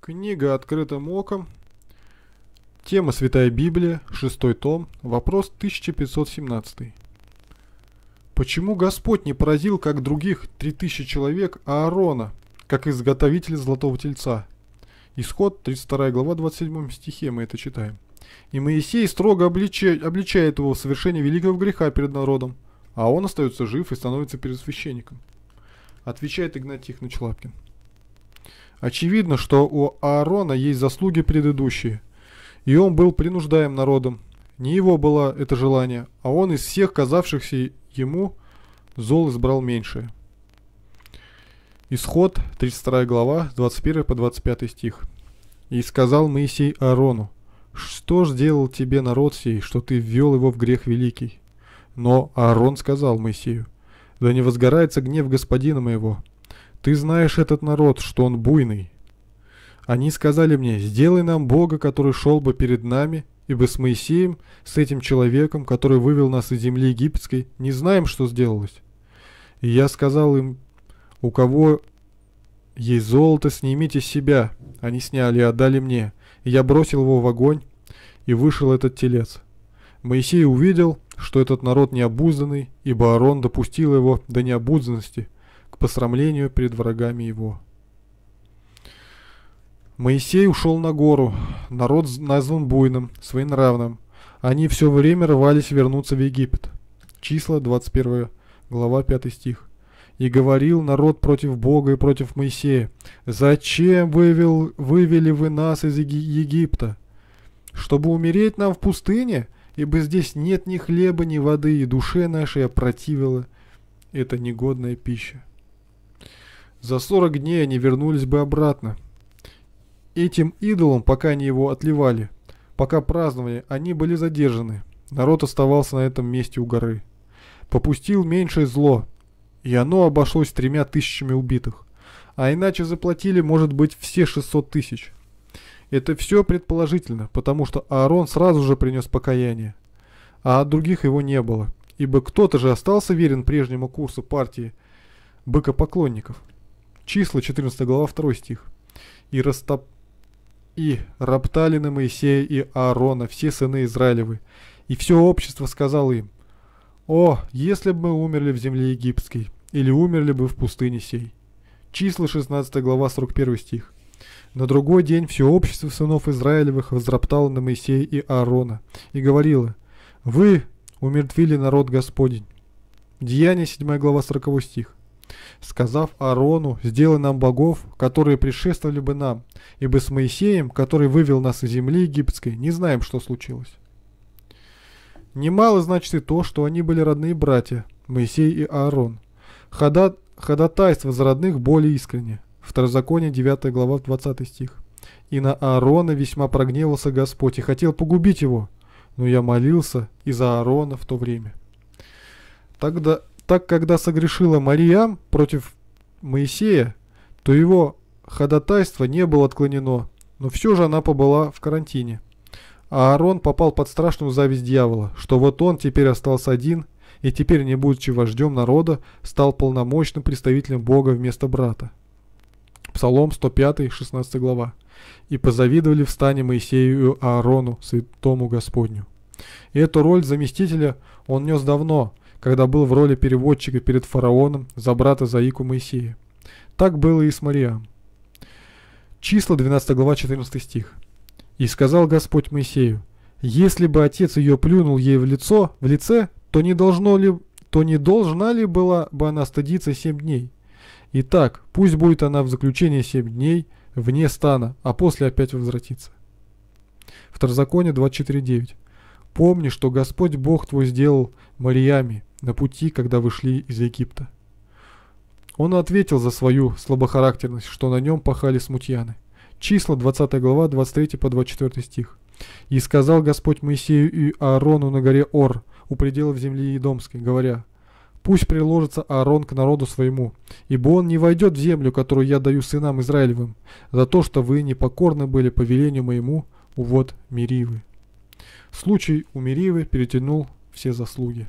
Книга «Открытым оком». Тема «Святая Библия», шестой том, вопрос 1517. Почему Господь не поразил, как других, 3000 человек, Аарона, как изготовитель Золотого Тельца? Исход, 32 глава, 27 стихе, мы это читаем. И Моисей строго обличает, обличает его в совершении великого греха перед народом, а он остается жив и становится пересвященником. Отвечает Игнатий Тихонович Очевидно, что у Аарона есть заслуги предыдущие, и он был принуждаем народом. Не его было это желание, а он из всех казавшихся ему зол избрал меньшее. Исход, 32 глава, 21 по 25 стих. «И сказал Моисей Аарону, «Что ж сделал тебе народ сей, что ты ввел его в грех великий?» Но Аарон сказал Моисею, «Да не возгорается гнев господина моего, ты знаешь этот народ, что он буйный. Они сказали мне, сделай нам Бога, который шел бы перед нами, ибо с Моисеем, с этим человеком, который вывел нас из земли египетской, не знаем, что сделалось. И я сказал им, у кого есть золото, снимите с себя. Они сняли и отдали мне. И я бросил его в огонь, и вышел этот телец. Моисей увидел, что этот народ необузданный, ибо Аарон допустил его до необузданности – к посрамлению перед врагами его. Моисей ушел на гору, народ назван буйным, своенравным. Они все время рвались вернуться в Египет. Числа 21 глава 5 стих. И говорил народ против Бога и против Моисея, «Зачем вывел, вывели вы нас из Египта? Чтобы умереть нам в пустыне? Ибо здесь нет ни хлеба, ни воды, и душе нашей опротивила эта негодная пища». За 40 дней они вернулись бы обратно. Этим идолом, пока они его отливали, пока праздновали, они были задержаны. Народ оставался на этом месте у горы. Попустил меньшее зло, и оно обошлось тремя тысячами убитых. А иначе заплатили, может быть, все 600 тысяч. Это все предположительно, потому что Аарон сразу же принес покаяние. А от других его не было, ибо кто-то же остался верен прежнему курсу партии быкопоклонников. Числа, 14 глава, 2 стих. «И, растоп... и роптали на Моисея и Аарона, все сыны Израилевы, и все общество сказало им, «О, если бы мы умерли в земле египетской, или умерли бы в пустыне сей». Числа, 16 глава, 41 стих. На другой день все общество сынов Израилевых возроптало на Моисея и Аарона и говорило, «Вы умертвили народ Господень». Деяние 7 глава 40 стих сказав Аарону, сделай нам богов, которые пришествовали бы нам, ибо с Моисеем, который вывел нас из земли египетской, не знаем, что случилось. Немало значит и то, что они были родные братья, Моисей и Аарон. Ходат, ходатайство за родных более искренне. Второзаконие 9 глава 20 стих. И на Аарона весьма прогневался Господь и хотел погубить его, но я молился и за Аарона в то время. Тогда так, когда согрешила Мария против Моисея, то его ходатайство не было отклонено, но все же она побыла в карантине. А Аарон попал под страшную зависть дьявола, что вот он теперь остался один, и теперь, не будучи вождем народа, стал полномочным представителем Бога вместо брата. Псалом 105, 16 глава. «И позавидовали в стане Моисею и Аарону, святому Господню». И эту роль заместителя он нес давно, когда был в роли переводчика перед фараоном за брата Заику Моисея. Так было и с Мариам. Числа 12 глава 14 стих. «И сказал Господь Моисею, если бы отец ее плюнул ей в лицо, в лице, то не, должно ли, то не должна ли была бы она стыдиться семь дней? Итак, пусть будет она в заключении семь дней вне стана, а после опять возвратится. Второзаконие 24.9. Помни, что Господь Бог твой сделал Мариями, на пути, когда вышли из Египта. Он ответил за свою слабохарактерность, что на нем пахали смутьяны. Числа 20 глава 23 по 24 стих. «И сказал Господь Моисею и Аарону на горе Ор, у пределов земли Едомской, говоря, «Пусть приложится Аарон к народу своему, ибо он не войдет в землю, которую я даю сынам Израилевым, за то, что вы непокорны были повелению моему, увод Миривы». Случай у Миривы перетянул все заслуги.